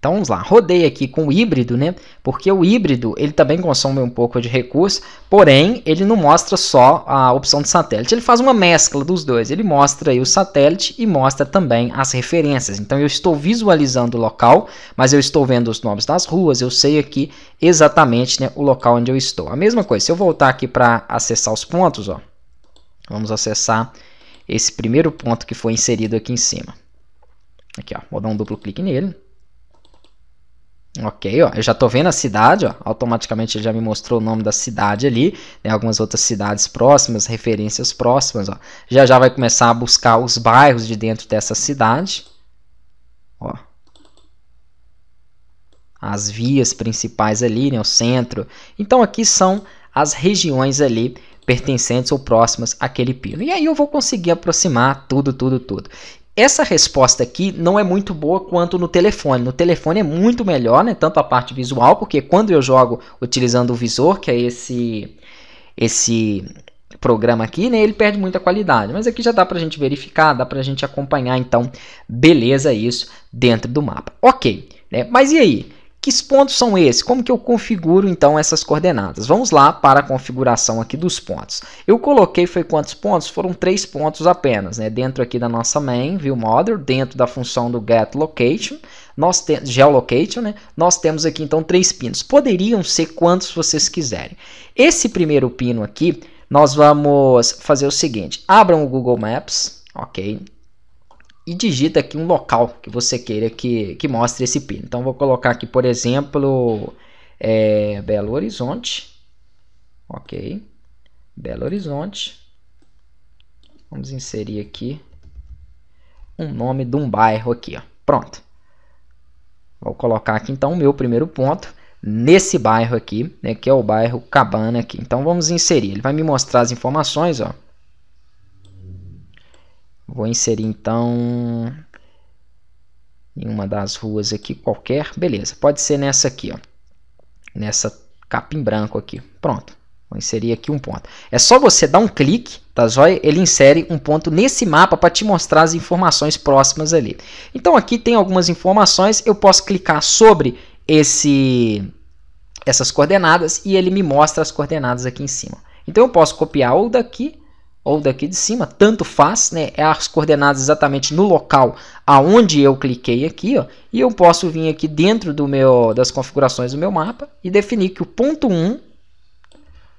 Então vamos lá, rodei aqui com o híbrido, né? Porque o híbrido ele também consome um pouco de recurso, porém ele não mostra só a opção de satélite, ele faz uma mescla dos dois. Ele mostra aí o satélite e mostra também as referências. Então eu estou visualizando o local, mas eu estou vendo os nomes das ruas, eu sei aqui exatamente né, o local onde eu estou. A mesma coisa, se eu voltar aqui para acessar os pontos, ó, vamos acessar esse primeiro ponto que foi inserido aqui em cima. Aqui, ó, vou dar um duplo clique nele. Ok, ó, eu já estou vendo a cidade, ó, automaticamente ele já me mostrou o nome da cidade ali, né, algumas outras cidades próximas, referências próximas. Ó. Já já vai começar a buscar os bairros de dentro dessa cidade. Ó. As vias principais ali, né, o centro. Então aqui são as regiões ali pertencentes ou próximas àquele pino. E aí eu vou conseguir aproximar tudo, tudo, tudo. Essa resposta aqui não é muito boa quanto no telefone. No telefone é muito melhor, né? Tanto a parte visual, porque quando eu jogo utilizando o visor, que é esse esse programa aqui, né? Ele perde muita qualidade, mas aqui já dá para a gente verificar, dá para a gente acompanhar, então beleza isso dentro do mapa. Ok, né? Mas e aí? Que pontos são esses? Como que eu configuro então essas coordenadas? Vamos lá para a configuração aqui dos pontos. Eu coloquei foi quantos pontos? Foram três pontos apenas, né? Dentro aqui da nossa main view model, dentro da função do get location, nós temos geolocation, né? Nós temos aqui então três pinos. Poderiam ser quantos vocês quiserem. Esse primeiro pino aqui, nós vamos fazer o seguinte. Abram o Google Maps, ok? e digita aqui um local que você queira que, que mostre esse pino. Então vou colocar aqui, por exemplo, é, Belo Horizonte. Ok. Belo Horizonte. Vamos inserir aqui um nome de um bairro aqui. Ó. Pronto. Vou colocar aqui então o meu primeiro ponto nesse bairro aqui, né, que é o bairro Cabana aqui. Então vamos inserir. Ele vai me mostrar as informações, ó. Vou inserir então em uma das ruas aqui qualquer. Beleza, pode ser nessa aqui, ó. Nessa capa em branco aqui. Pronto. Vou inserir aqui um ponto. É só você dar um clique, tá joia? Ele insere um ponto nesse mapa para te mostrar as informações próximas ali. Então aqui tem algumas informações, eu posso clicar sobre esse essas coordenadas e ele me mostra as coordenadas aqui em cima. Então eu posso copiar ou daqui ou daqui de cima, tanto faz, né? É as coordenadas exatamente no local aonde eu cliquei aqui, ó, e eu posso vir aqui dentro do meu das configurações do meu mapa e definir que o ponto 1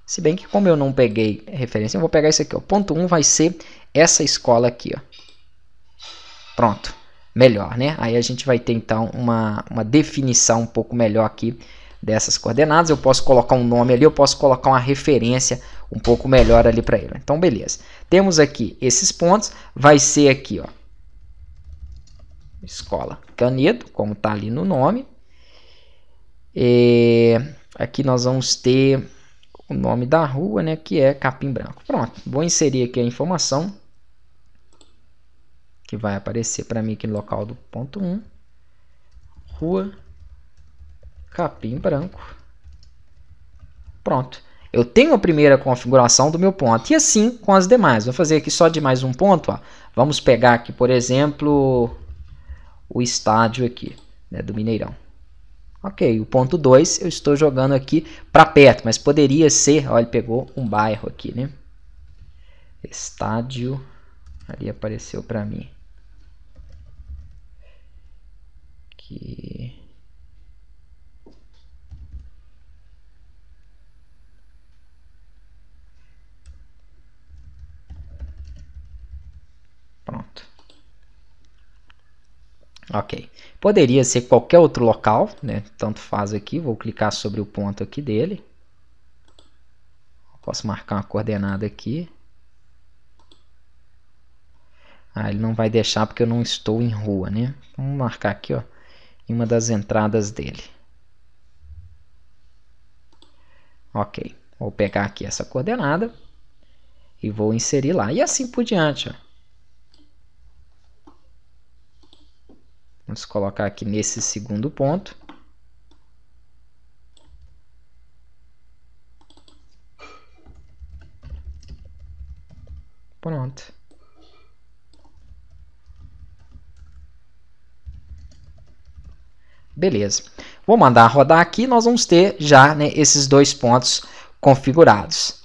se bem que como eu não peguei referência, eu vou pegar isso aqui, ó. Ponto 1 vai ser essa escola aqui, ó. Pronto. Melhor, né? Aí a gente vai ter então uma, uma definição um pouco melhor aqui dessas coordenadas. Eu posso colocar um nome ali, eu posso colocar uma referência um pouco melhor ali para ele. Então, beleza. Temos aqui esses pontos. Vai ser aqui, ó. Escola Canedo, como está ali no nome. E é, aqui nós vamos ter o nome da rua, né, que é Capim Branco. Pronto, vou inserir aqui a informação que vai aparecer para mim aqui no local do ponto 1. Um. Rua Capim Branco. Pronto. Eu tenho a primeira configuração do meu ponto. E assim com as demais. Vou fazer aqui só de mais um ponto. Ó. Vamos pegar aqui, por exemplo, o estádio aqui né, do Mineirão. Ok, o ponto 2 eu estou jogando aqui para perto, mas poderia ser... Olha, ele pegou um bairro aqui, né? Estádio, ali apareceu para mim. Aqui... Ok. Poderia ser qualquer outro local, né? Tanto faz aqui. Vou clicar sobre o ponto aqui dele. Posso marcar uma coordenada aqui. Ah, ele não vai deixar porque eu não estou em rua, né? Então, Vamos marcar aqui, ó, em uma das entradas dele. Ok. Vou pegar aqui essa coordenada e vou inserir lá. E assim por diante, ó. Vamos colocar aqui nesse segundo ponto. Pronto. Beleza. Vou mandar rodar aqui, nós vamos ter já né, esses dois pontos configurados.